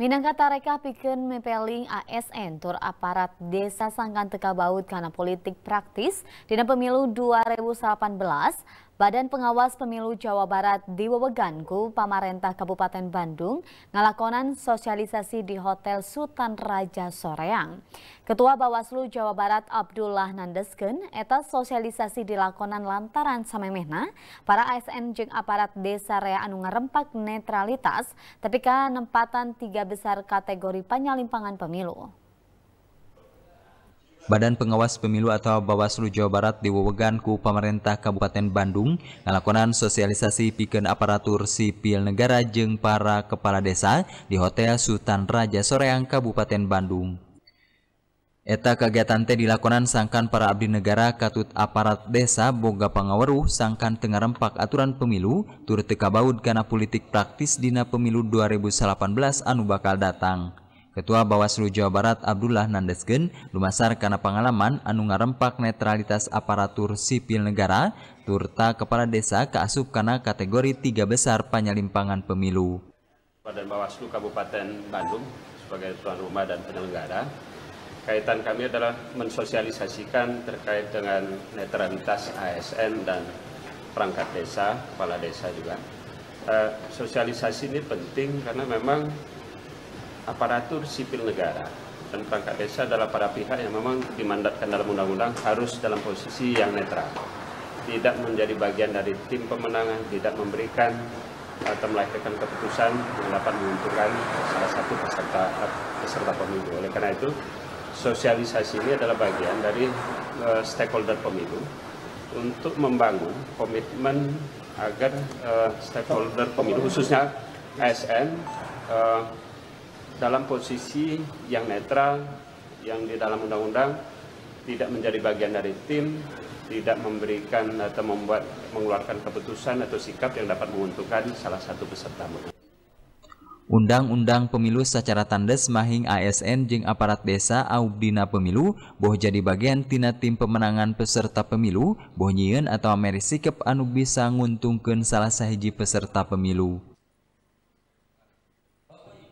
Minangka reka pikeun mepeling ASN tur aparat desa Sangkan Teka Baut karena politik praktis dina pemilu 2018 Badan Pengawas Pemilu Jawa Barat di Weweganku, Pamarentah Kabupaten Bandung, ngalakonan sosialisasi di Hotel Sultan Raja Soreang. Ketua Bawaslu Jawa Barat Abdullah Nandesken, etas sosialisasi dilakonan lantaran samemehna, para ASN jeng aparat desa rea anu Ngerempak netralitas, tapi nempatan tiga besar kategori penyalimpangan pemilu. Badan Pengawas Pemilu atau Bawaslu Jawa Barat diwewegan ku pemerintah Kabupaten Bandung melakukan sosialisasi pikeun aparatur sipil negara jeung para kepala desa di Hotel Sultan Raja Soreang Kabupaten Bandung. Eta kegiatan teh dilakukan sangkan para abdi negara katut aparat desa boga pangaweruh sangkan tengah rempak aturan pemilu turut teu kabaud karena politik praktis dina pemilu 2018 anu bakal datang. Ketua Bawaslu Jawa Barat Abdullah Nandesgen lumasar karena pengalaman anu ngarempak netralitas aparatur sipil negara turta kepala desa keasup karena kategori tiga besar penyelimpangan pemilu. Badan Bawaslu Kabupaten Bandung sebagai tuan rumah dan penyelenggara, kaitan kami adalah mensosialisasikan terkait dengan netralitas ASN dan perangkat desa, kepala desa juga. Eh, sosialisasi ini penting karena memang aparatur sipil negara dan perangkat desa adalah para pihak yang memang dimandatkan dalam undang-undang harus dalam posisi yang netral tidak menjadi bagian dari tim pemenangan tidak memberikan atau melahirkan keputusan yang dapat menguntungkan salah satu peserta peserta pemilu oleh karena itu sosialisasi ini adalah bagian dari uh, stakeholder pemilu untuk membangun komitmen agar uh, stakeholder pemilu khususnya ASN uh, eh, dalam posisi yang netral, yang di dalam undang-undang tidak menjadi bagian dari tim, tidak memberikan atau membuat mengeluarkan keputusan atau sikap yang dapat menguntungkan salah satu peserta. Undang-undang pemilu secara tandes mahing ASN jeng aparat desa aubdina pemilu boh jadi bagian tina tim pemenangan peserta pemilu boh nyien atau meri sikap anu bisa nguntungkan salah sahiji peserta pemilu.